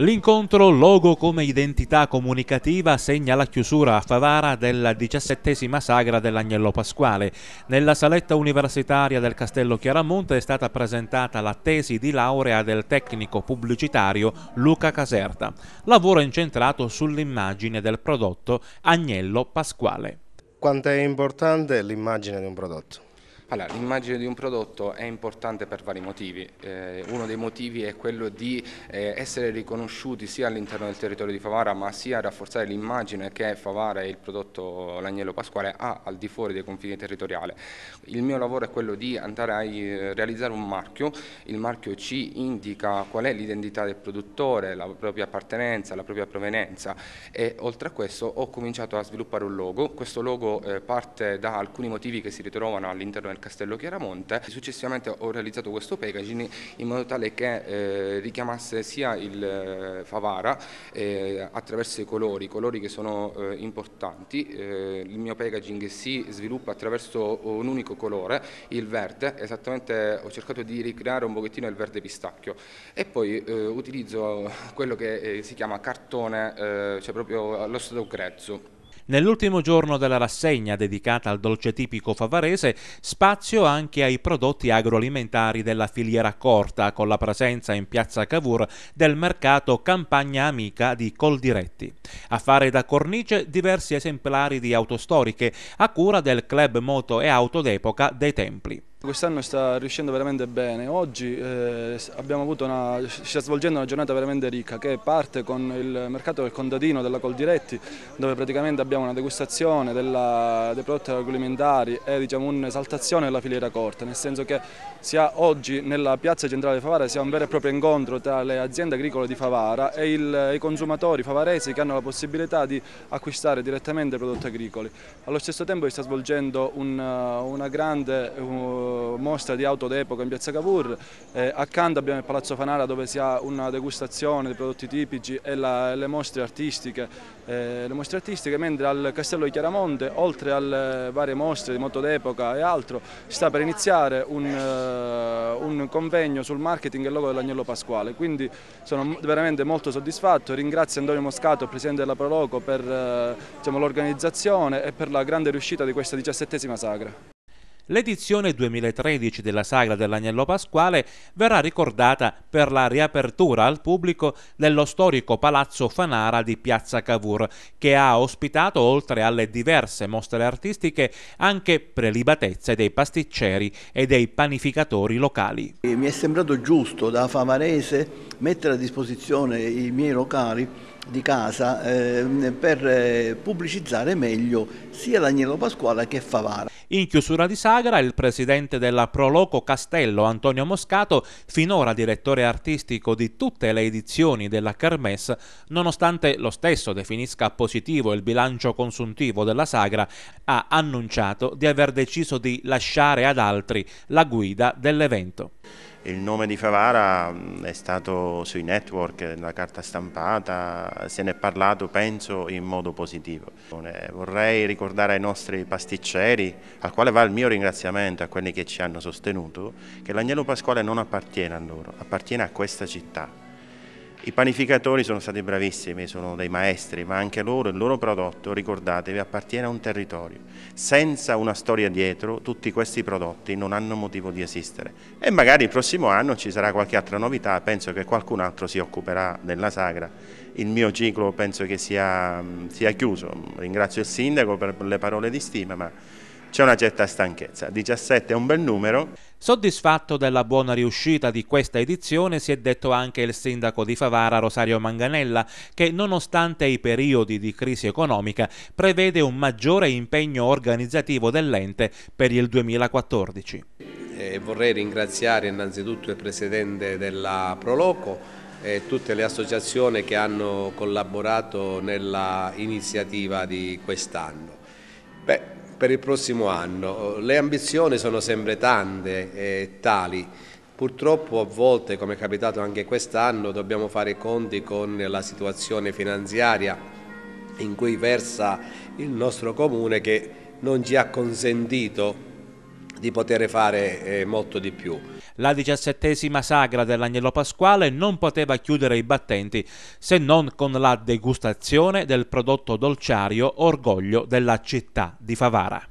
L'incontro Logo come identità comunicativa segna la chiusura a Favara della diciassettesima sagra dell'Agnello Pasquale. Nella saletta universitaria del Castello Chiaramonte è stata presentata la tesi di laurea del tecnico pubblicitario Luca Caserta, lavoro incentrato sull'immagine del prodotto Agnello Pasquale. Quanto è importante l'immagine di un prodotto? Allora, l'immagine di un prodotto è importante per vari motivi. Eh, uno dei motivi è quello di eh, essere riconosciuti sia all'interno del territorio di Favara, ma sia rafforzare l'immagine che Favara e il prodotto L'Agnello Pasquale ha al di fuori dei confini territoriali. Il mio lavoro è quello di andare a eh, realizzare un marchio. Il marchio ci indica qual è l'identità del produttore, la propria appartenenza, la propria provenienza e oltre a questo ho cominciato a sviluppare un logo. Questo logo eh, parte da alcuni motivi che si ritrovano all'interno del al Castello Chiaramonte. Successivamente ho realizzato questo packaging in modo tale che eh, richiamasse sia il eh, Favara eh, attraverso i colori, colori che sono eh, importanti. Eh, il mio packaging si sviluppa attraverso un unico colore, il verde, esattamente ho cercato di ricreare un pochettino il verde pistacchio e poi eh, utilizzo quello che si chiama cartone, cioè proprio allo stato grezzo Nell'ultimo giorno della rassegna dedicata al dolce tipico favarese, spazio anche ai prodotti agroalimentari della filiera corta, con la presenza in piazza Cavour del mercato Campagna Amica di Coldiretti. A fare da cornice diversi esemplari di auto storiche a cura del club moto e auto d'epoca dei Templi. Quest'anno sta riuscendo veramente bene, oggi eh, una, si sta svolgendo una giornata veramente ricca che parte con il mercato del contadino della Coldiretti dove praticamente abbiamo una degustazione della, dei prodotti agroalimentari e diciamo, un'esaltazione della filiera corta, nel senso che sia oggi nella piazza centrale di Favara sia un vero e proprio incontro tra le aziende agricole di Favara e il, i consumatori favaresi che hanno la possibilità di acquistare direttamente prodotti agricoli. Allo stesso tempo si sta svolgendo un, una grande... Un, mostra di auto d'epoca in piazza Cavour, eh, accanto abbiamo il Palazzo Fanara dove si ha una degustazione di prodotti tipici e la, le, mostre eh, le, mostre artistiche, mentre al Castello di Chiaramonte, oltre alle varie mostre di moto d'epoca e altro, sta per iniziare un, uh, un convegno sul marketing e logo dell'Agnello Pasquale, quindi sono veramente molto soddisfatto, ringrazio Antonio Moscato, Presidente della Proloco, per uh, diciamo, l'organizzazione e per la grande riuscita di questa diciassettesima sagra. L'edizione 2013 della Sagra dell'Agnello Pasquale verrà ricordata per la riapertura al pubblico dello storico Palazzo Fanara di Piazza Cavour, che ha ospitato, oltre alle diverse mostre artistiche, anche prelibatezze dei pasticceri e dei panificatori locali. Mi è sembrato giusto da Favarese mettere a disposizione i miei locali di casa ehm, eh, per pubblicizzare meglio sia l'agnello pasquale che Favara. In chiusura di sagra, il presidente della Proloco Castello, Antonio Moscato, finora direttore artistico di tutte le edizioni della Kermesse, nonostante lo stesso definisca positivo il bilancio consuntivo della sagra, ha annunciato di aver deciso di lasciare ad altri la guida dell'evento. Il nome di Favara mm, è stato sui network, nella carta stampata, se ne è parlato penso in modo positivo. Eh, vorrei ricordare ai nostri pasticceri, al quale va il mio ringraziamento, a quelli che ci hanno sostenuto, che l'agnello pasquale non appartiene a loro, appartiene a questa città. I panificatori sono stati bravissimi, sono dei maestri, ma anche loro, il loro prodotto, ricordatevi, appartiene a un territorio. Senza una storia dietro, tutti questi prodotti non hanno motivo di esistere. E magari il prossimo anno ci sarà qualche altra novità, penso che qualcun altro si occuperà della sagra. Il mio ciclo penso che sia, mm, sia chiuso, ringrazio il sindaco per le parole di stima, ma c'è una certa stanchezza. 17 è un bel numero. Soddisfatto della buona riuscita di questa edizione si è detto anche il sindaco di Favara Rosario Manganella che nonostante i periodi di crisi economica prevede un maggiore impegno organizzativo dell'ente per il 2014. Eh, vorrei ringraziare innanzitutto il presidente della Proloco e tutte le associazioni che hanno collaborato nella iniziativa di quest'anno per il prossimo anno. Le ambizioni sono sempre tante e tali. Purtroppo a volte, come è capitato anche quest'anno, dobbiamo fare i conti con la situazione finanziaria in cui versa il nostro comune che non ci ha consentito di poter fare eh, molto di più la diciassettesima sagra dell'agnello pasquale non poteva chiudere i battenti se non con la degustazione del prodotto dolciario orgoglio della città di Favara.